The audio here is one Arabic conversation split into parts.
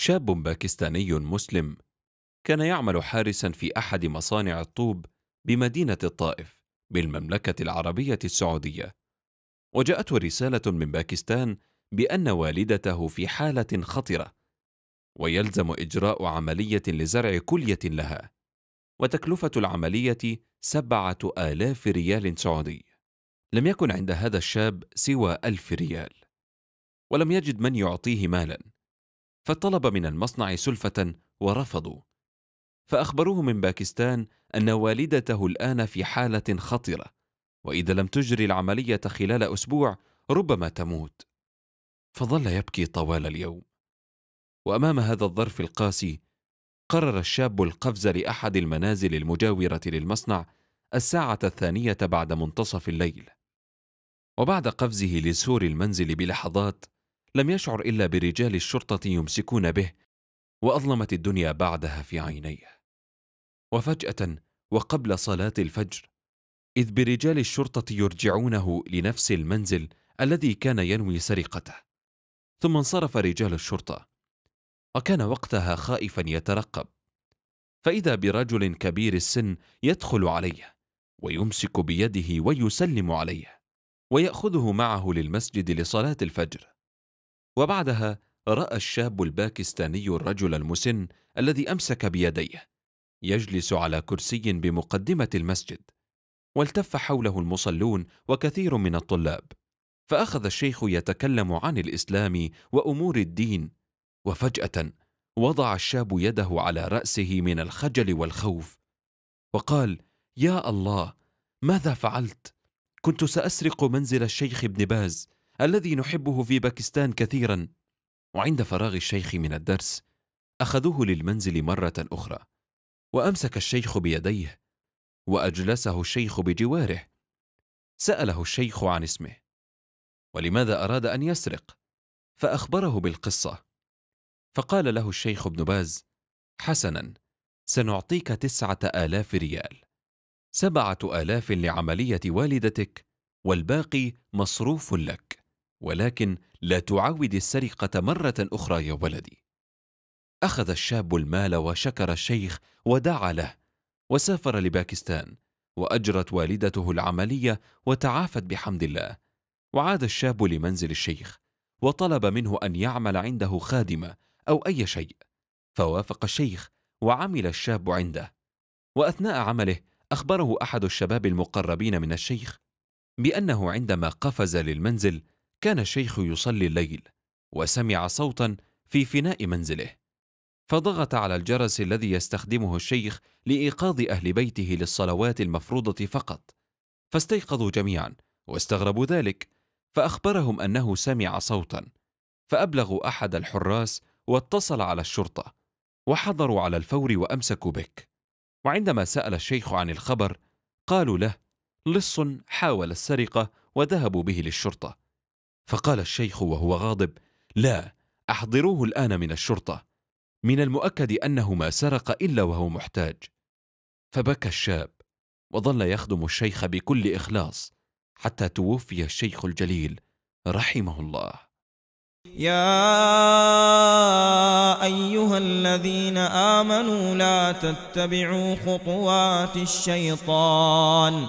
شاب باكستاني مسلم كان يعمل حارسا في احد مصانع الطوب بمدينه الطائف بالمملكه العربيه السعوديه وجاءته رساله من باكستان بان والدته في حاله خطره ويلزم اجراء عمليه لزرع كليه لها وتكلفه العمليه سبعه الاف ريال سعودي لم يكن عند هذا الشاب سوى الف ريال ولم يجد من يعطيه مالا فطلب من المصنع سلفة ورفضوا فأخبروه من باكستان أن والدته الآن في حالة خطرة وإذا لم تجري العملية خلال أسبوع ربما تموت فظل يبكي طوال اليوم وأمام هذا الظرف القاسي قرر الشاب القفز لأحد المنازل المجاورة للمصنع الساعة الثانية بعد منتصف الليل وبعد قفزه لسور المنزل بلحظات لم يشعر إلا برجال الشرطة يمسكون به وأظلمت الدنيا بعدها في عينيه وفجأة وقبل صلاة الفجر إذ برجال الشرطة يرجعونه لنفس المنزل الذي كان ينوي سرقته ثم انصرف رجال الشرطة وكان وقتها خائفا يترقب فإذا برجل كبير السن يدخل عليه ويمسك بيده ويسلم عليه ويأخذه معه للمسجد لصلاة الفجر وبعدها راى الشاب الباكستاني الرجل المسن الذي امسك بيديه يجلس على كرسي بمقدمه المسجد والتف حوله المصلون وكثير من الطلاب فاخذ الشيخ يتكلم عن الاسلام وامور الدين وفجاه وضع الشاب يده على راسه من الخجل والخوف وقال يا الله ماذا فعلت كنت ساسرق منزل الشيخ ابن باز الذي نحبه في باكستان كثيرا وعند فراغ الشيخ من الدرس اخذوه للمنزل مره اخرى وامسك الشيخ بيديه واجلسه الشيخ بجواره ساله الشيخ عن اسمه ولماذا اراد ان يسرق فاخبره بالقصه فقال له الشيخ ابن باز حسنا سنعطيك تسعه الاف ريال سبعه الاف لعمليه والدتك والباقي مصروف لك ولكن لا تعود السرقة مرة أخرى يا ولدي. أخذ الشاب المال وشكر الشيخ ودعا له، وسافر لباكستان، وأجرت والدته العملية وتعافت بحمد الله. وعاد الشاب لمنزل الشيخ، وطلب منه أن يعمل عنده خادمة أو أي شيء، فوافق الشيخ، وعمل الشاب عنده. وأثناء عمله أخبره أحد الشباب المقربين من الشيخ بأنه عندما قفز للمنزل كان الشيخ يصلي الليل وسمع صوتا في فناء منزله فضغط على الجرس الذي يستخدمه الشيخ لايقاظ اهل بيته للصلوات المفروضه فقط فاستيقظوا جميعا واستغربوا ذلك فاخبرهم انه سمع صوتا فابلغوا احد الحراس واتصل على الشرطه وحضروا على الفور وامسكوا بك وعندما سال الشيخ عن الخبر قالوا له لص حاول السرقه وذهبوا به للشرطه فقال الشيخ وهو غاضب لا احضروه الان من الشرطه من المؤكد انه ما سرق الا وهو محتاج فبكى الشاب وظل يخدم الشيخ بكل اخلاص حتى توفي الشيخ الجليل رحمه الله يا ايها الذين امنوا لا تتبعوا خطوات الشيطان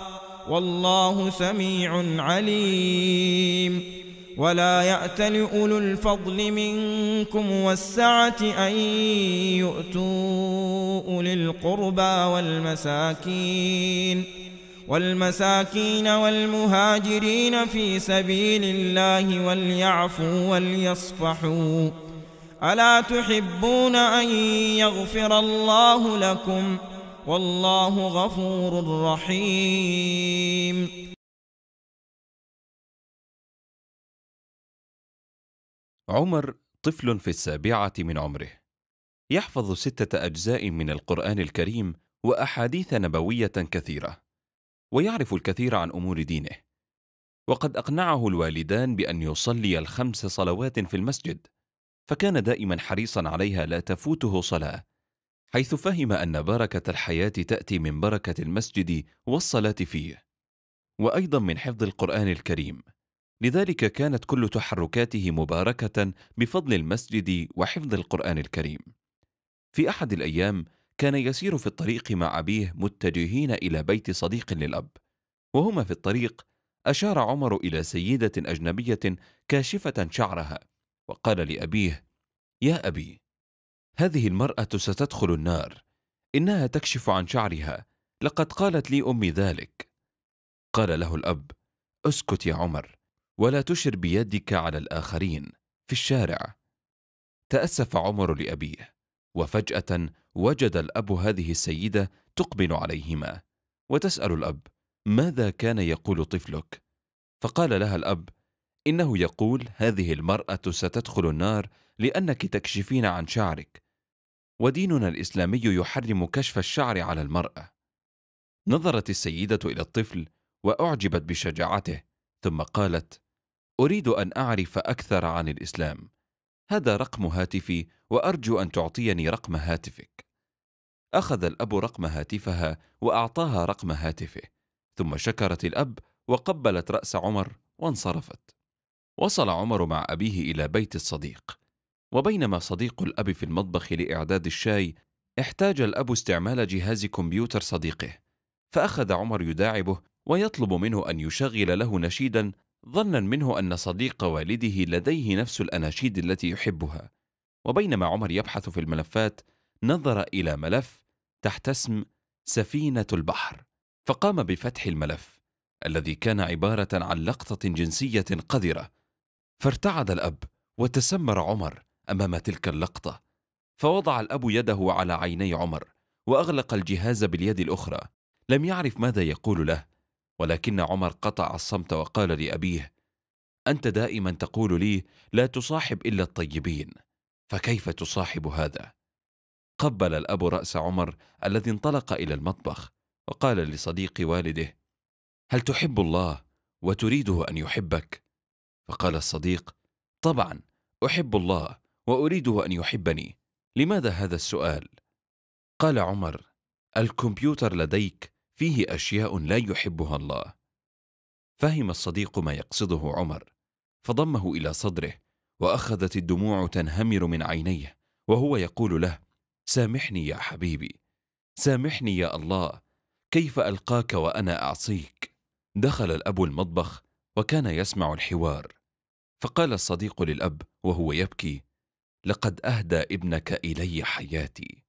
والله سميع عليم ولا يأت أولو الفضل منكم والسعة أن يؤتوا أولي القربى والمساكين والمساكين والمهاجرين في سبيل الله وليعفوا وليصفحوا ألا تحبون أن يغفر الله لكم ؟ والله غفور رحيم عمر طفل في السابعة من عمره يحفظ ستة أجزاء من القرآن الكريم وأحاديث نبوية كثيرة ويعرف الكثير عن أمور دينه وقد أقنعه الوالدان بأن يصلي الخمس صلوات في المسجد فكان دائما حريصا عليها لا تفوته صلاة حيث فهم أن بركة الحياة تأتي من بركة المسجد والصلاة فيه وأيضا من حفظ القرآن الكريم لذلك كانت كل تحركاته مباركة بفضل المسجد وحفظ القرآن الكريم في أحد الأيام كان يسير في الطريق مع أبيه متجهين إلى بيت صديق للأب وهما في الطريق أشار عمر إلى سيدة أجنبية كاشفة شعرها وقال لأبيه يا أبي هذه المرأة ستدخل النار إنها تكشف عن شعرها لقد قالت لي أمي ذلك قال له الأب اسكت يا عمر ولا تشر بيدك على الآخرين في الشارع تأسف عمر لأبيه وفجأة وجد الأب هذه السيدة تقبل عليهما وتسأل الأب ماذا كان يقول طفلك؟ فقال لها الأب إنه يقول هذه المرأة ستدخل النار لأنك تكشفين عن شعرك وديننا الإسلامي يحرم كشف الشعر على المرأة نظرت السيدة إلى الطفل وأعجبت بشجاعته ثم قالت أريد أن أعرف أكثر عن الإسلام هذا رقم هاتفي وأرجو أن تعطيني رقم هاتفك أخذ الأب رقم هاتفها وأعطاها رقم هاتفه ثم شكرت الأب وقبلت رأس عمر وانصرفت وصل عمر مع أبيه إلى بيت الصديق وبينما صديق الأب في المطبخ لإعداد الشاي احتاج الأب استعمال جهاز كمبيوتر صديقه فأخذ عمر يداعبه ويطلب منه أن يشغل له نشيدا ظنا منه أن صديق والده لديه نفس الأناشيد التي يحبها وبينما عمر يبحث في الملفات نظر إلى ملف تحت اسم سفينة البحر فقام بفتح الملف الذي كان عبارة عن لقطة جنسية قذرة فارتعد الأب وتسمر عمر امام تلك اللقطه فوضع الاب يده على عيني عمر واغلق الجهاز باليد الاخرى لم يعرف ماذا يقول له ولكن عمر قطع الصمت وقال لابيه انت دائما تقول لي لا تصاحب الا الطيبين فكيف تصاحب هذا قبل الاب راس عمر الذي انطلق الى المطبخ وقال لصديق والده هل تحب الله وتريده ان يحبك فقال الصديق طبعا احب الله وأريده أن يحبني لماذا هذا السؤال؟ قال عمر الكمبيوتر لديك فيه أشياء لا يحبها الله فهم الصديق ما يقصده عمر فضمه إلى صدره وأخذت الدموع تنهمر من عينيه وهو يقول له سامحني يا حبيبي سامحني يا الله كيف ألقاك وأنا أعصيك دخل الأب المطبخ وكان يسمع الحوار فقال الصديق للأب وهو يبكي لقد اهدى ابنك الي حياتي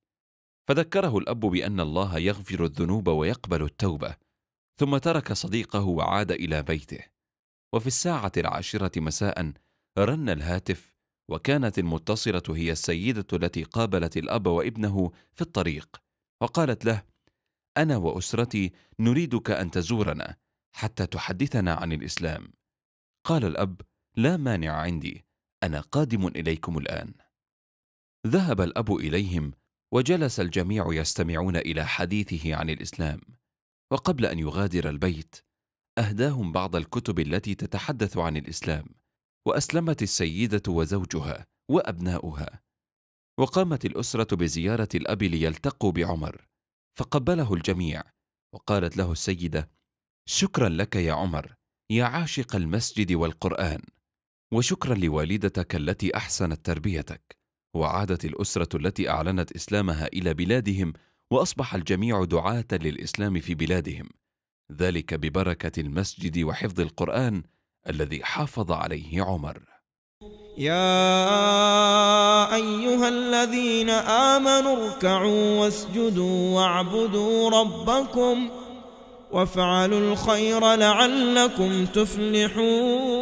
فذكره الاب بان الله يغفر الذنوب ويقبل التوبه ثم ترك صديقه وعاد الى بيته وفي الساعه العاشره مساء رن الهاتف وكانت المتصله هي السيده التي قابلت الاب وابنه في الطريق وقالت له انا واسرتي نريدك ان تزورنا حتى تحدثنا عن الاسلام قال الاب لا مانع عندي انا قادم اليكم الان ذهب الاب اليهم وجلس الجميع يستمعون الى حديثه عن الاسلام وقبل ان يغادر البيت اهداهم بعض الكتب التي تتحدث عن الاسلام واسلمت السيده وزوجها وابناؤها وقامت الاسره بزياره الاب ليلتقوا بعمر فقبله الجميع وقالت له السيده شكرا لك يا عمر يا عاشق المسجد والقران وشكرا لوالدتك التي احسنت تربيتك وعادت الأسرة التي أعلنت إسلامها إلى بلادهم وأصبح الجميع دعاة للإسلام في بلادهم ذلك ببركة المسجد وحفظ القرآن الذي حافظ عليه عمر يا أيها الذين آمنوا اركعوا واسجدوا واعبدوا ربكم وافعلوا الخير لعلكم تفلحون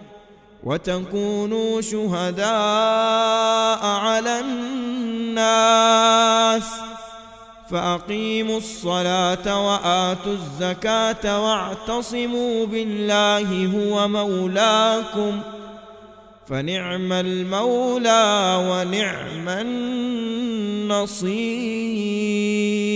وتكونوا شهداء على الناس فأقيموا الصلاة وآتوا الزكاة واعتصموا بالله هو مولاكم فنعم المولى ونعم النصير